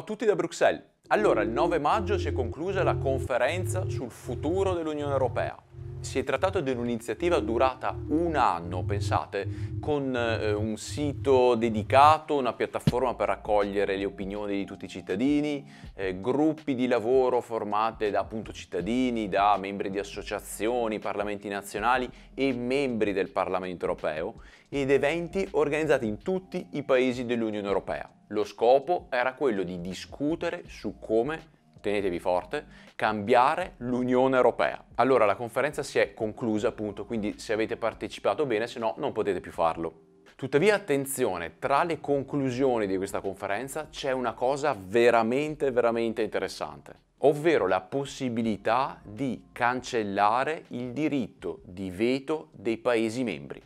Ciao a tutti da Bruxelles. Allora, il 9 maggio si è conclusa la conferenza sul futuro dell'Unione Europea. Si è trattato di un'iniziativa durata un anno, pensate, con eh, un sito dedicato, una piattaforma per raccogliere le opinioni di tutti i cittadini, eh, gruppi di lavoro formate da appunto cittadini, da membri di associazioni, parlamenti nazionali e membri del Parlamento europeo ed eventi organizzati in tutti i paesi dell'Unione Europea. Lo scopo era quello di discutere su come tenetevi forte, cambiare l'Unione Europea. Allora la conferenza si è conclusa appunto, quindi se avete partecipato bene, se no non potete più farlo. Tuttavia attenzione, tra le conclusioni di questa conferenza c'è una cosa veramente veramente interessante, ovvero la possibilità di cancellare il diritto di veto dei Paesi membri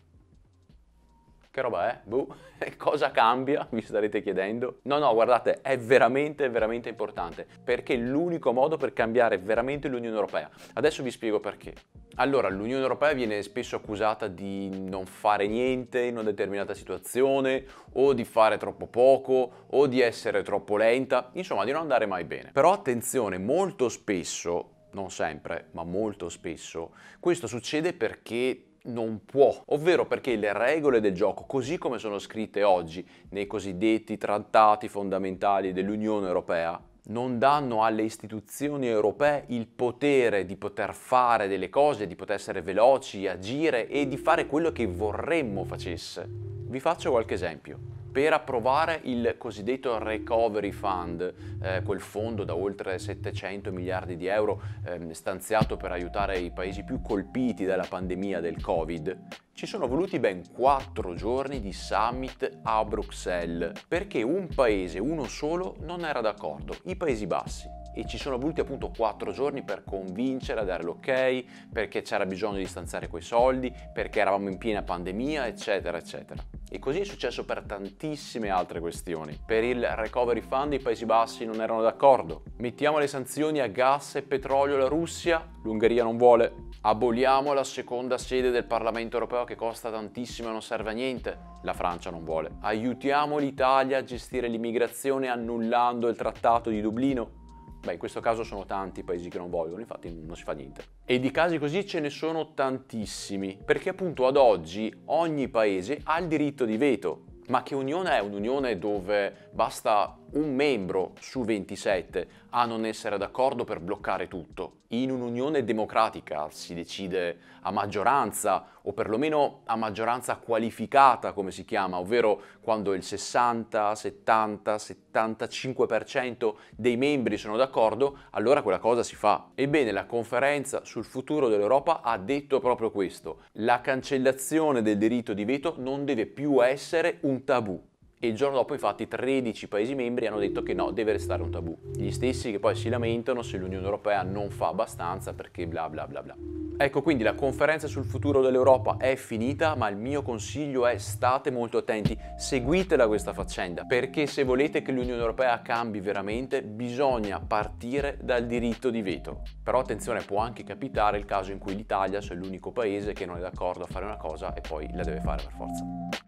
che roba è? Boh, cosa cambia? Vi starete chiedendo. No, no, guardate, è veramente, veramente importante, perché è l'unico modo per cambiare veramente l'Unione Europea. Adesso vi spiego perché. Allora, l'Unione Europea viene spesso accusata di non fare niente in una determinata situazione, o di fare troppo poco, o di essere troppo lenta, insomma, di non andare mai bene. Però attenzione, molto spesso non sempre, ma molto spesso, questo succede perché non può, ovvero perché le regole del gioco, così come sono scritte oggi nei cosiddetti trattati fondamentali dell'Unione Europea, non danno alle istituzioni europee il potere di poter fare delle cose, di poter essere veloci, agire e di fare quello che vorremmo facesse. Vi faccio qualche esempio per approvare il cosiddetto Recovery Fund, eh, quel fondo da oltre 700 miliardi di euro eh, stanziato per aiutare i paesi più colpiti dalla pandemia del Covid, ci sono voluti ben quattro giorni di summit a Bruxelles, perché un paese, uno solo, non era d'accordo, i Paesi Bassi e ci sono voluti appunto quattro giorni per convincere a dare l'ok, perché c'era bisogno di stanziare quei soldi, perché eravamo in piena pandemia, eccetera, eccetera. E così è successo per tantissime altre questioni. Per il recovery fund i Paesi Bassi non erano d'accordo. Mettiamo le sanzioni a gas e petrolio alla Russia? L'Ungheria non vuole. Aboliamo la seconda sede del Parlamento europeo che costa tantissimo e non serve a niente? La Francia non vuole. Aiutiamo l'Italia a gestire l'immigrazione annullando il trattato di Dublino? Beh, in questo caso sono tanti i paesi che non vogliono, infatti non si fa niente. E di casi così ce ne sono tantissimi, perché appunto ad oggi ogni paese ha il diritto di veto, ma che unione è un'unione dove basta un membro su 27 a non essere d'accordo per bloccare tutto. In un'unione democratica si decide a maggioranza o perlomeno a maggioranza qualificata come si chiama, ovvero quando il 60, 70, 75% dei membri sono d'accordo, allora quella cosa si fa. Ebbene, la conferenza sul futuro dell'Europa ha detto proprio questo. La cancellazione del diritto di veto non deve più essere un tabù e il giorno dopo infatti 13 Paesi membri hanno detto che no, deve restare un tabù. Gli stessi che poi si lamentano se l'Unione Europea non fa abbastanza perché bla bla bla bla. Ecco quindi la conferenza sul futuro dell'Europa è finita, ma il mio consiglio è state molto attenti, seguitela questa faccenda, perché se volete che l'Unione Europea cambi veramente bisogna partire dal diritto di veto. Però attenzione, può anche capitare il caso in cui l'Italia sia l'unico paese che non è d'accordo a fare una cosa e poi la deve fare per forza.